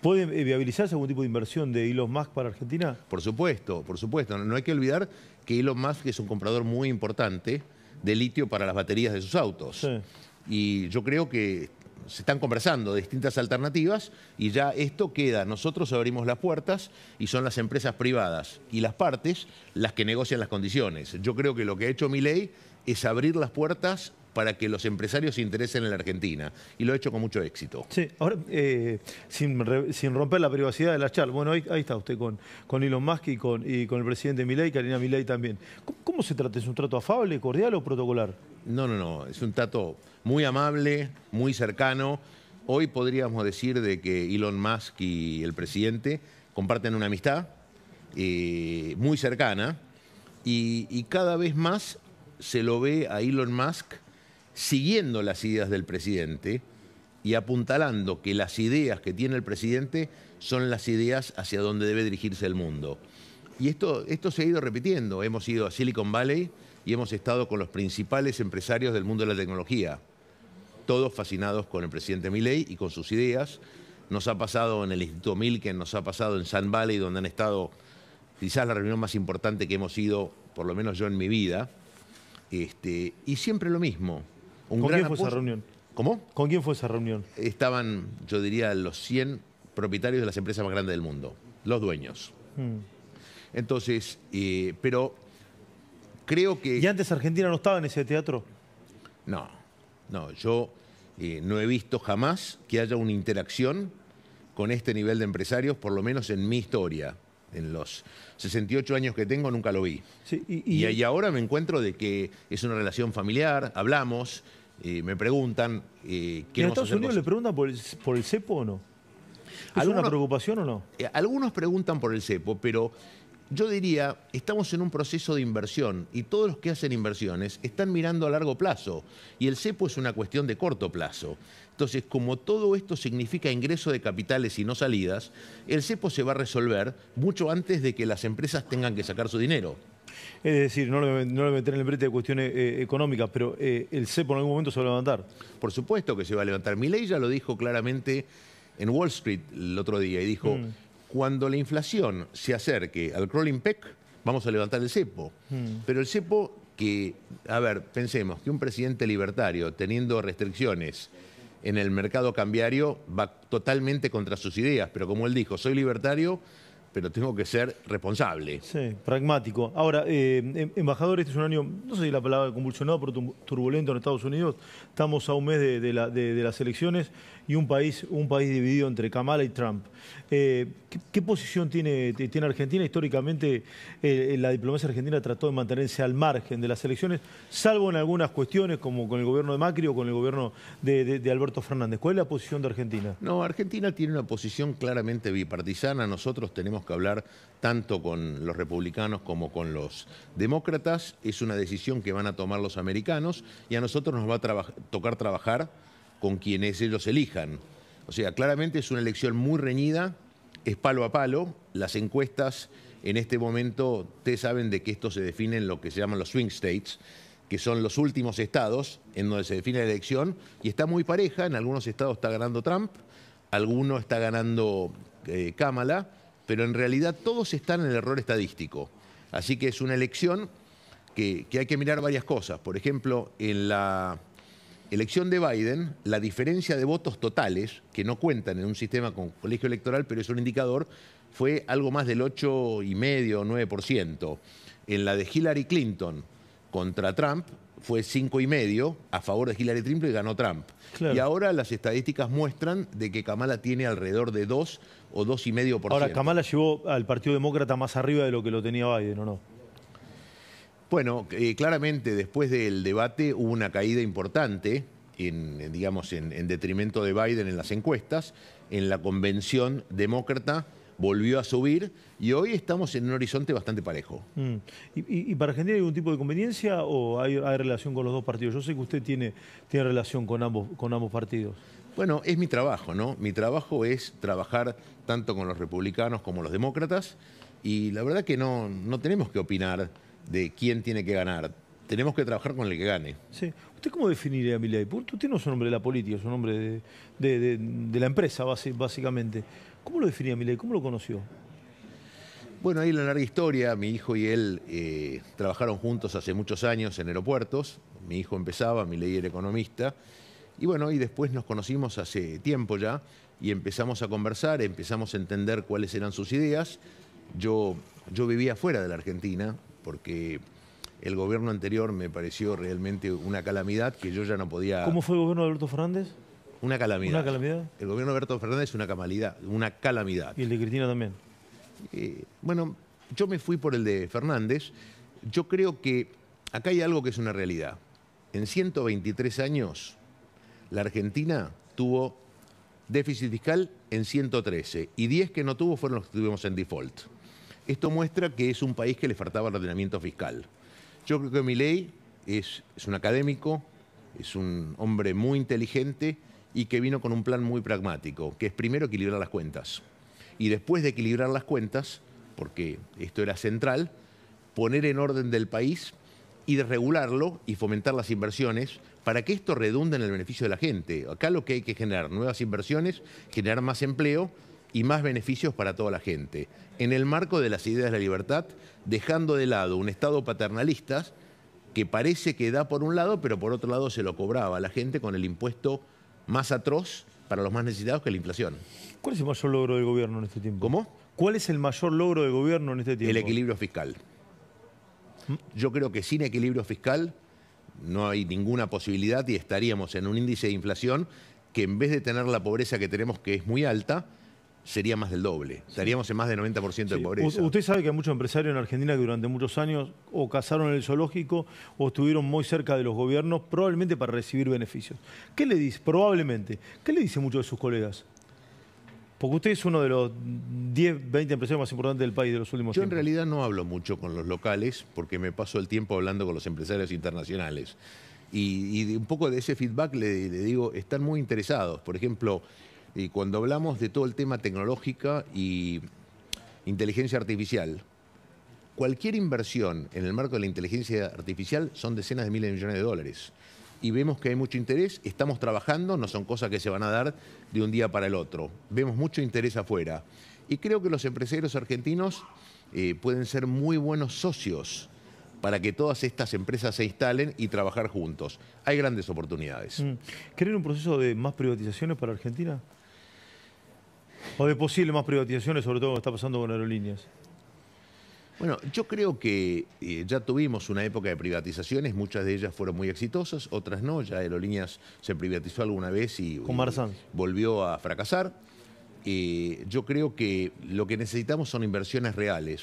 ¿Puede viabilizarse algún tipo de inversión de Elon Musk para Argentina? Por supuesto, por supuesto. No hay que olvidar que Elon Musk es un comprador muy importante de litio para las baterías de sus autos. Y yo creo que se están conversando de distintas alternativas y ya esto queda. Nosotros abrimos las puertas y son las empresas privadas y las partes las que negocian las condiciones. Yo creo que lo que ha hecho mi ley es abrir las puertas para que los empresarios se interesen en la Argentina. Y lo he hecho con mucho éxito. Sí, ahora, eh, sin, romper la privacidad de la charla, bueno, ahí, está usted con, con Elon Musk y con, con el presidente Milei, Karina Milei también. ¿Cómo, se trata? ¿Es un trato afable, cordial o protocolar? No, no, no, es un trato muy amable, muy cercano. Hoy podríamos decir de que Elon Musk y el presidente comparten una amistad eh, muy cercana y cada vez más se lo ve a Elon Musk siguiendo las ideas del presidente y apuntalando que las ideas que tiene el presidente son las ideas hacia donde debe dirigirse el mundo. Y esto, esto se ha ido repitiendo. Hemos ido a Silicon Valley y hemos estado con los principales empresarios del mundo de la tecnología, todos fascinados con el presidente Milley y con sus ideas. Nos ha pasado en el Instituto Milken, nos ha pasado en San Valley, donde han estado quizás la reunión más importante que hemos ido, por lo menos yo en mi vida. Este, y siempre lo mismo, ¿Con quién fue esa reunión? ¿Cómo? ¿Con quién fue esa reunión? Estaban, yo diría, los 100 propietarios de las empresas más grandes del mundo, los dueños. Hmm. Entonces, eh, pero creo que... ¿Y antes Argentina no estaba en ese teatro? No, no, yo eh, no he visto jamás que haya una interacción con este nivel de empresarios, por lo menos en mi historia. En los 68 años que tengo nunca lo vi. y, ahora me encuentro de que es una relación familiar, hablamos, me preguntan. Eh, ¿qué ¿En Estados Unidos le preguntan por el, por el cepo o no? ¿Alguna preocupación o no? Eh, algunos preguntan por el cepo, pero yo diría, estamos en un proceso de inversión y todos los que hacen inversiones están mirando a largo plazo y el cepo es una cuestión de corto plazo. Entonces, como todo esto significa ingreso de capitales y no salidas, el cepo se va a resolver mucho antes de que las empresas tengan que sacar su dinero. Es decir, no lo no meter en el brete de cuestiones eh, económicas, pero eh, el CEPO en algún momento se va a levantar. Por supuesto que se va a levantar. Milei ya lo dijo claramente en Wall Street el otro día y dijo, mm. cuando la inflación se acerque al crawling peg, vamos a levantar el cepo. Mm. Pero el cepo que, a ver, pensemos que un presidente libertario teniendo restricciones en el mercado cambiario va totalmente contra sus ideas, pero como él dijo, soy libertario, pero tengo que ser responsable. Sí, pragmático. Ahora, eh, em, embajador, este es un año, no sé si la palabra convulsionado, pero turbulento en Estados Unidos. Estamos a un mes de, las elecciones y un país, un país dividido entre Kamala y Trump. Eh, ¿qué, posición tiene, tiene Argentina? Históricamente, eh, la diplomacia argentina trató de mantenerse al margen de las elecciones, salvo en algunas cuestiones, como con el gobierno de Macri o con el gobierno de Alberto Fernández. ¿Cuál es la posición de Argentina? No, Argentina tiene una posición claramente bipartisana. Nosotros tenemos que hablar tanto con los republicanos como con los demócratas. Es una decisión que van a tomar los americanos y a nosotros nos va a tocar trabajar con quienes ellos elijan. O sea, claramente es una elección muy reñida, es palo a palo. Las encuestas en este momento, ustedes saben de que esto se define en lo que se llaman los swing states, que son los últimos estados en donde se define la elección, y está muy pareja, en algunos estados está ganando Trump, algunos está ganando eh, Kamala, pero en realidad todos están en el error estadístico. Así que es una elección que, hay que mirar varias cosas. Por ejemplo, en la elección de Biden, la diferencia de votos totales, que no cuentan en un sistema con colegio electoral, pero es un indicador, fue algo más del 8,5 o 9%. En la de Hillary Clinton contra Trump fue cinco y medio a favor de Hillary Clinton y ganó Trump. Y ahora las estadísticas muestran de que Kamala tiene alrededor de 2 o dos y medio por Ahora, Kamala llevó al Partido Demócrata más arriba de lo que lo tenía Biden, ¿o no? Bueno, eh, claramente después del debate hubo una caída importante, digamos, en detrimento de Biden en las encuestas, en la convención demócrata volvió a subir y hoy estamos en un horizonte bastante parejo. Mm. y, para Argentina hay algún tipo de conveniencia o hay, relación con los dos partidos? Yo sé que usted tiene, tiene relación con ambos, con ambos partidos. Bueno, es mi trabajo, ¿no? Mi trabajo es trabajar tanto con los republicanos como los demócratas y la verdad que no, no tenemos que opinar de quién tiene que ganar. Tenemos que trabajar con el que gane. Sí. ¿Usted cómo definiría a Porque Usted no es un hombre de la política, es un hombre de la empresa, básicamente. ¿Cómo lo definía Milei? ¿Cómo lo conoció? Bueno, ahí la larga historia. Mi hijo y él eh, trabajaron juntos hace muchos años en aeropuertos. Mi hijo empezaba, Milei era economista. Y bueno, y después nos conocimos hace tiempo ya y empezamos a conversar, empezamos a entender cuáles eran sus ideas. Yo, yo vivía fuera de la Argentina porque el gobierno anterior me pareció realmente una calamidad que yo ya no podía... ¿Cómo fue el gobierno de Alberto Fernández? Una calamidad. ¿Una calamidad? El gobierno de Alberto Fernández es una calamidad. Una calamidad. ¿Y el de Cristina también? Eh, bueno, yo me fui por el de Fernández. Yo creo que acá hay algo que es una realidad. En 123 años, la Argentina tuvo déficit fiscal en 113 y 10 que no tuvo fueron los que tuvimos en default. Esto muestra que es un país que le faltaba el ordenamiento fiscal. Yo creo que Miley es, es un académico, es un hombre muy inteligente y que vino con un plan muy pragmático, que es primero equilibrar las cuentas. Y después de equilibrar las cuentas, porque esto era central, poner en orden del país y de regularlo y fomentar las inversiones para que esto redunde en el beneficio de la gente. Acá lo que hay que generar nuevas inversiones, generar más empleo y más beneficios para toda la gente, en el marco de las ideas de la libertad, dejando de lado un Estado paternalista que parece que da por un lado, pero por otro lado se lo cobraba a la gente con el impuesto más atroz para los más necesitados que la inflación. ¿Cuál es el mayor logro del gobierno en este tiempo? ¿Cómo? ¿Cuál es el mayor logro del gobierno en este tiempo? El equilibrio fiscal. Yo creo que sin equilibrio fiscal no hay ninguna posibilidad y estaríamos en un índice de inflación que en vez de tener la pobreza que tenemos que es muy alta, sería más del doble. Estaríamos en más del 90% de pobreza. Usted sabe que hay muchos empresarios en Argentina que durante muchos años o cazaron en el zoológico o estuvieron muy cerca de los gobiernos, probablemente para recibir beneficios. ¿Qué le dice? Probablemente. ¿Qué le dice mucho de sus colegas? Porque usted es uno de los 10, 20 empresarios más importantes del país de los últimos Yo en realidad no hablo mucho con los locales porque me paso el tiempo hablando con los empresarios internacionales. Y, un poco de ese feedback le digo, están muy interesados. Por ejemplo, y cuando hablamos de todo el tema tecnológica y inteligencia artificial, cualquier inversión en el marco de la inteligencia artificial son decenas de miles de millones de dólares. Y vemos que hay mucho interés, estamos trabajando, no son cosas que se van a dar de un día para el otro. Vemos mucho interés afuera. Y creo que los empresarios argentinos eh, pueden ser muy buenos socios para que todas estas empresas se instalen y trabajar juntos. Hay grandes oportunidades. ¿Quieren mm. un proceso de más privatizaciones para Argentina? O de posibles más privatizaciones, sobre todo lo que está pasando con aerolíneas. Bueno, yo creo que eh, ya tuvimos una época de privatizaciones, muchas de ellas fueron muy exitosas, otras no, ya Aerolíneas se privatizó alguna vez y, volvió a fracasar. Eh, yo creo que lo que necesitamos son inversiones reales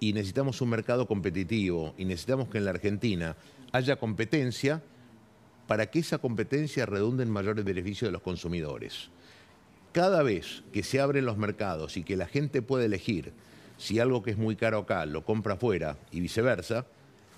y necesitamos un mercado competitivo y necesitamos que en la Argentina haya competencia para que esa competencia redunde en mayores beneficios de los consumidores. Cada vez que se abren los mercados y que la gente puede elegir si algo que es muy caro acá lo compra afuera y viceversa,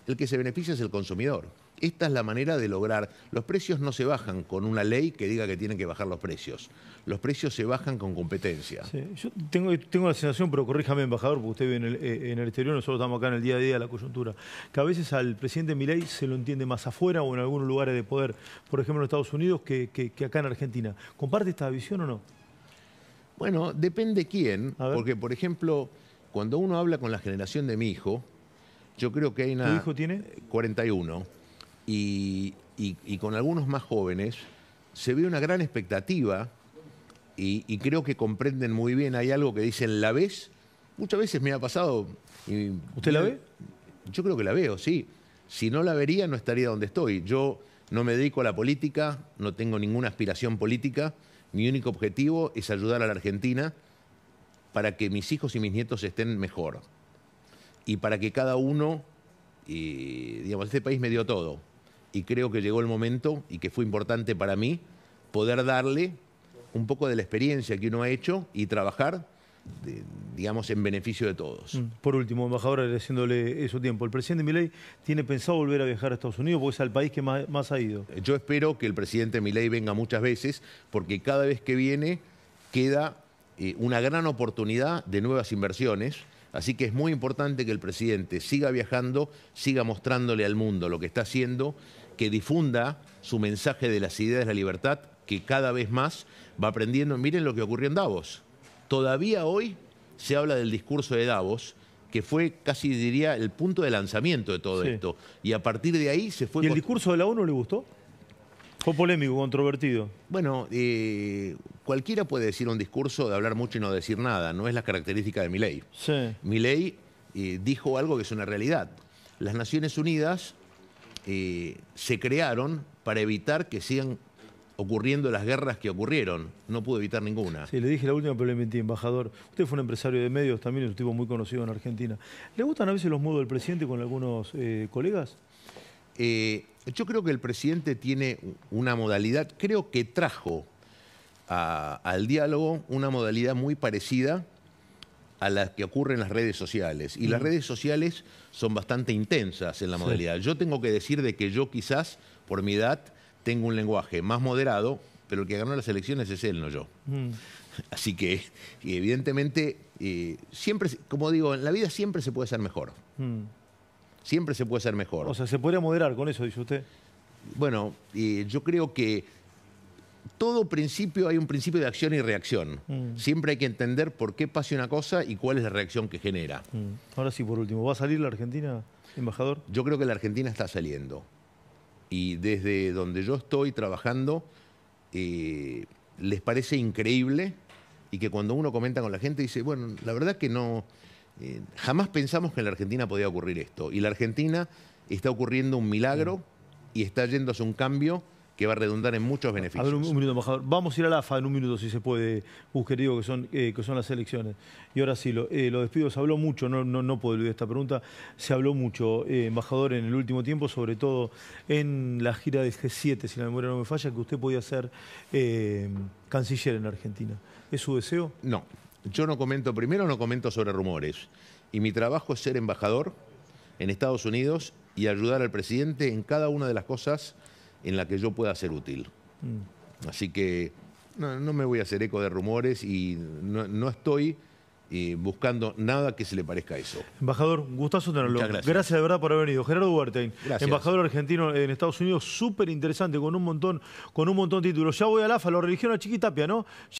el que se beneficia es el consumidor. Esta es la manera de lograr. Los precios no se bajan con una ley que diga que tienen que bajar los precios. Los precios se bajan con competencia. yo tengo, la sensación, pero corríjame, embajador, porque usted vive en el, eh, en exterior, nosotros estamos acá en el día a día de la coyuntura, que a veces al presidente Milei se lo entiende más afuera o en algunos lugares de poder, por ejemplo en Estados Unidos, que acá en Argentina. ¿Comparte esta visión o no? Bueno, depende quién, porque por ejemplo, cuando uno habla con la generación de mi hijo, yo creo que hay una... ¿Tu hijo tiene? 41. Y, con algunos más jóvenes se ve una gran expectativa y, creo que comprenden muy bien. Hay algo que dicen, ¿la ves? Muchas veces me ha pasado... ¿Usted la ve? Yo creo que la veo, sí. Si no la vería, no estaría donde estoy. Yo no me dedico a la política, no tengo ninguna aspiración política mi único objetivo es ayudar a la Argentina para que mis hijos y mis nietos estén mejor. Y para que cada uno, digamos, este país me dio todo. Y creo que llegó el momento y que fue importante para mí poder darle un poco de la experiencia que uno ha hecho y trabajar digamos, en beneficio de todos. Mm. Por último, embajador, agradeciéndole su tiempo. ¿El presidente Milei tiene pensado volver a viajar a Estados Unidos porque es el país que más, ha ido? Eh, yo espero que el presidente Milei venga muchas veces porque cada vez que viene queda eh, una gran oportunidad de nuevas inversiones. Así que es muy importante que el presidente siga viajando, siga mostrándole al mundo lo que está haciendo, que difunda su mensaje de las ideas de la libertad, que cada vez más va aprendiendo. Miren lo que ocurrió en Davos. Todavía hoy se habla del discurso de Davos, que fue casi diría el punto de lanzamiento de todo esto. Y a partir de ahí se fue... ¿Y el discurso de la ONU le gustó? Fue polémico, controvertido. Bueno, eh, cualquiera puede decir un discurso de hablar mucho y no decir nada, no es la característica de mi ley. Mi ley eh, dijo algo que es una realidad. Las Naciones Unidas eh, se crearon para evitar que sigan ocurriendo las guerras que ocurrieron. No pude evitar ninguna. Sí, le dije la última, pero le mentí, embajador. Usted fue un empresario de medios, también un tipo muy conocido en Argentina. ¿Le gustan a veces los modos del presidente con algunos eh, colegas? Eh, yo creo que el presidente tiene una modalidad, creo que trajo al diálogo una modalidad muy parecida a la que ocurre en las redes sociales. Y las mm. redes sociales son bastante intensas en la modalidad. Yo tengo que decir de que yo quizás, por mi edad, tengo un lenguaje más moderado, pero el que ganó las elecciones es él, no yo. Mm. Así que, evidentemente, eh, siempre, como digo, en la vida siempre se puede ser mejor. Mm. Siempre se puede ser mejor. O sea, se podría moderar con eso, dice usted. Bueno, eh, yo creo que todo principio hay un principio de acción y reacción. Mm. Siempre hay que entender por qué pasa una cosa y cuál es la reacción que genera. Ahora sí, por último, ¿va a salir la Argentina, embajador? Yo creo que la Argentina está saliendo. Y desde donde yo estoy trabajando, eh, les parece increíble y que cuando uno comenta con la gente dice, bueno, la verdad que no, eh, jamás pensamos que en la Argentina podía ocurrir esto. Y la Argentina está ocurriendo un milagro y está yendo hacia un cambio que va a redundar en muchos beneficios. un, minuto, embajador. Vamos a ir a la AFA en un minuto, si se puede, Busqué digo que son, eh, que son las elecciones. Y ahora sí, lo, eh, despido. Se habló mucho, no, no, no puedo olvidar esta pregunta, se habló mucho, eh, embajador, en el último tiempo, sobre todo en la gira del G7, si la memoria no me falla, que usted podía ser canciller en Argentina. ¿Es su deseo? No. Yo no comento, primero no comento sobre rumores. Y mi trabajo es ser embajador en Estados Unidos y ayudar al presidente en cada una de las cosas en la que yo pueda ser útil. Mm. Así que no, me voy a hacer eco de rumores y no, estoy eh, buscando nada que se le parezca a eso. Embajador, gustazo tenerlo. gracias. de verdad por haber venido. Gerardo Duarte, embajador argentino en Estados Unidos, súper interesante, con un montón, con un montón de títulos. Ya voy a la AFA, lo religión a Chiquitapia, ¿no?